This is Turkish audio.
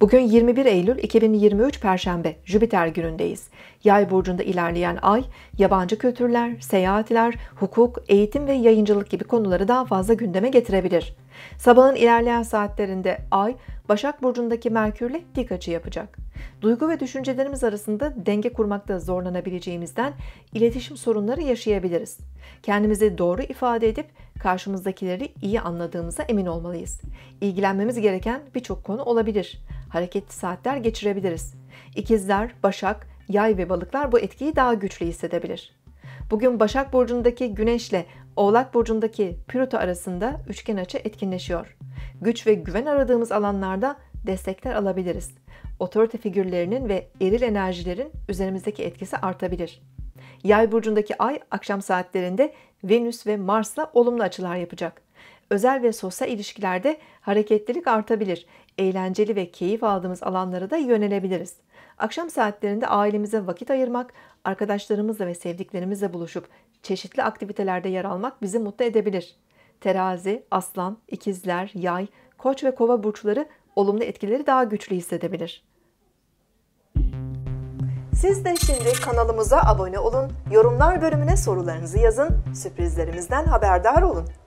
Bugün 21 Eylül 2023 Perşembe Jüpiter günündeyiz. Yay burcunda ilerleyen ay yabancı kültürler, seyahatler, hukuk, eğitim ve yayıncılık gibi konuları daha fazla gündeme getirebilir. Sabahın ilerleyen saatlerinde ay Başak burcundaki Merkürle dik açı yapacak. Duygu ve düşüncelerimiz arasında denge kurmakta zorlanabileceğimizden iletişim sorunları yaşayabiliriz. Kendimizi doğru ifade edip karşımızdakileri iyi anladığımıza emin olmalıyız. İlgilenmemiz gereken birçok konu olabilir hareketli saatler geçirebiliriz. İkizler, Başak, Yay ve Balıklar bu etkiyi daha güçlü hissedebilir. Bugün Başak burcundaki Güneş'le Oğlak burcundaki Plüto arasında üçgen açı etkinleşiyor. Güç ve güven aradığımız alanlarda destekler alabiliriz. Otorite figürlerinin ve eril enerjilerin üzerimizdeki etkisi artabilir. Yay burcundaki ay akşam saatlerinde Venüs ve Mars'la olumlu açılar yapacak özel ve sosyal ilişkilerde hareketlilik artabilir. Eğlenceli ve keyif aldığımız alanlara da yönelebiliriz. Akşam saatlerinde ailemize vakit ayırmak, arkadaşlarımızla ve sevdiklerimizle buluşup çeşitli aktivitelerde yer almak bizi mutlu edebilir. Terazi, aslan, ikizler, yay, koç ve kova burçları olumlu etkileri daha güçlü hissedebilir. Siz de şimdi kanalımıza abone olun, yorumlar bölümüne sorularınızı yazın, sürprizlerimizden haberdar olun.